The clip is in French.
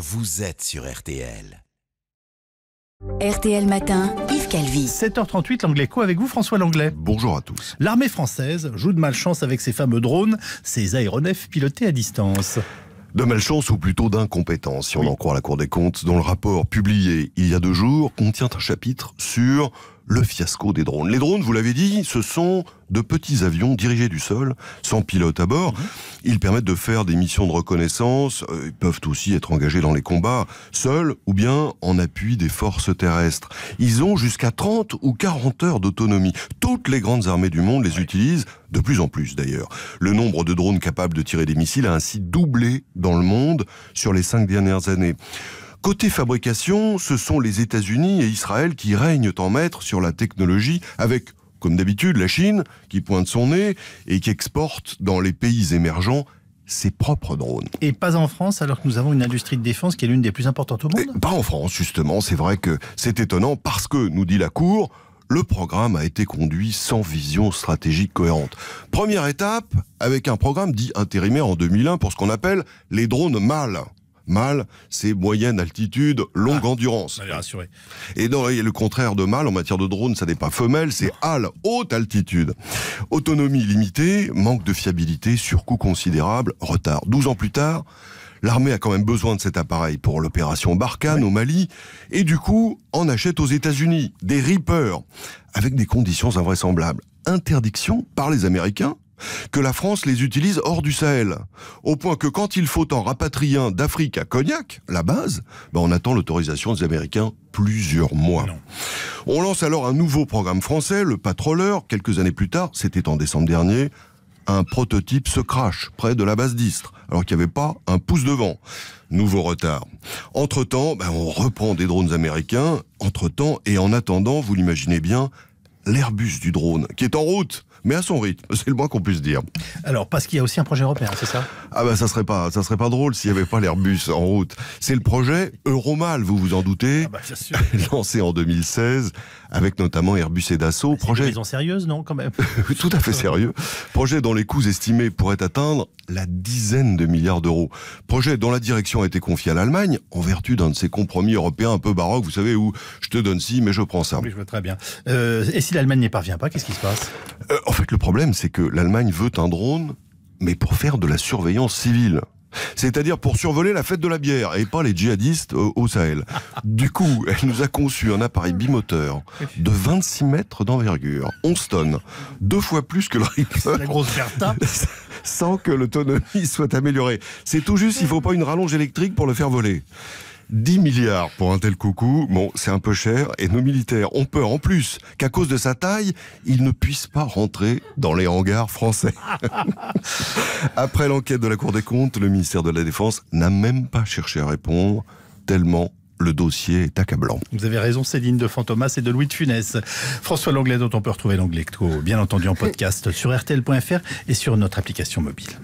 Vous êtes sur RTL. RTL Matin, Yves Calvi. 7h38, l'anglais co avec vous, François Langlais. Bonjour à tous. L'armée française joue de malchance avec ses fameux drones, ses aéronefs pilotés à distance. De malchance ou plutôt d'incompétence, si on en croit la Cour des comptes, dont le rapport publié il y a deux jours contient un chapitre sur le fiasco des drones. Les drones, vous l'avez dit, ce sont de petits avions dirigés du sol, sans pilote à bord. Mhm. Ils permettent de faire des missions de reconnaissance, euh, ils peuvent aussi être engagés dans les combats, seuls ou bien en appui des forces terrestres. Ils ont jusqu'à 30 ou 40 heures d'autonomie. Toutes les grandes armées du monde les utilisent, de plus en plus d'ailleurs. Le nombre de drones capables de tirer des missiles a ainsi doublé dans le monde sur les cinq dernières années. Côté fabrication, ce sont les États-Unis et Israël qui règnent en maître sur la technologie avec comme d'habitude, la Chine, qui pointe son nez et qui exporte dans les pays émergents ses propres drones. Et pas en France, alors que nous avons une industrie de défense qui est l'une des plus importantes au monde eh, Pas en France, justement. C'est vrai que c'est étonnant parce que, nous dit la Cour, le programme a été conduit sans vision stratégique cohérente. Première étape, avec un programme dit intérimaire en 2001 pour ce qu'on appelle les drones mâles. Mal, c'est moyenne altitude, longue ah, endurance. Et, dans, et le contraire de mâle en matière de drone, ça n'est pas femelle, c'est hale, haute altitude. Autonomie limitée, manque de fiabilité, surcoût considérable, retard. 12 ans plus tard, L'armée a quand même besoin de cet appareil pour l'opération Barkhane au Mali, et du coup, en achète aux États-Unis des Reapers, avec des conditions invraisemblables. Interdiction par les Américains que la France les utilise hors du Sahel, au point que quand il faut en rapatrier un d'Afrique à Cognac, la base, ben on attend l'autorisation des Américains plusieurs mois. On lance alors un nouveau programme français, le Patroller, quelques années plus tard, c'était en décembre dernier, un prototype se crache près de la base d'Istre, alors qu'il n'y avait pas un pouce de vent. Nouveau retard. Entre-temps, ben, on reprend des drones américains, entre-temps, et en attendant, vous l'imaginez bien, l'Airbus du drone, qui est en route mais à son rythme, c'est le moins qu'on puisse dire. Alors, parce qu'il y a aussi un projet européen, c'est ça Ah ben, ça serait pas, ça serait pas drôle s'il n'y avait pas l'Airbus en route. C'est le projet Euromal, vous vous en doutez, ah bah, lancé en 2016 avec notamment Airbus et Dassault. Projet maison sérieuse, non quand même Tout à fait sérieux. Projet dont les coûts estimés pourraient atteindre la dizaine de milliards d'euros. Projet dont la direction a été confiée à l'Allemagne en vertu d'un de ces compromis européens un peu baroques, vous savez où je te donne ci mais je prends ça. Oui, je vois très bien. Euh, l'Allemagne n'y parvient pas, qu'est-ce qui se passe euh, En fait, le problème, c'est que l'Allemagne veut un drone, mais pour faire de la surveillance civile. C'est-à-dire pour survoler la fête de la bière et pas les djihadistes euh, au Sahel. Du coup, elle nous a conçu un appareil bimoteur de 26 mètres d'envergure, 11 tonnes, deux fois plus que le Reaper. Sans que l'autonomie soit améliorée. C'est tout juste, il ne faut pas une rallonge électrique pour le faire voler. 10 milliards pour un tel coucou, bon, c'est un peu cher, et nos militaires ont peur en plus qu'à cause de sa taille, ils ne puissent pas rentrer dans les hangars français. Après l'enquête de la Cour des comptes, le ministère de la Défense n'a même pas cherché à répondre, tellement le dossier est accablant. Vous avez raison, Céline de Fantomas et de Louis de Funès. François Langlais, dont on peut retrouver l'Anglecto, bien entendu en podcast sur RTL.fr et sur notre application mobile.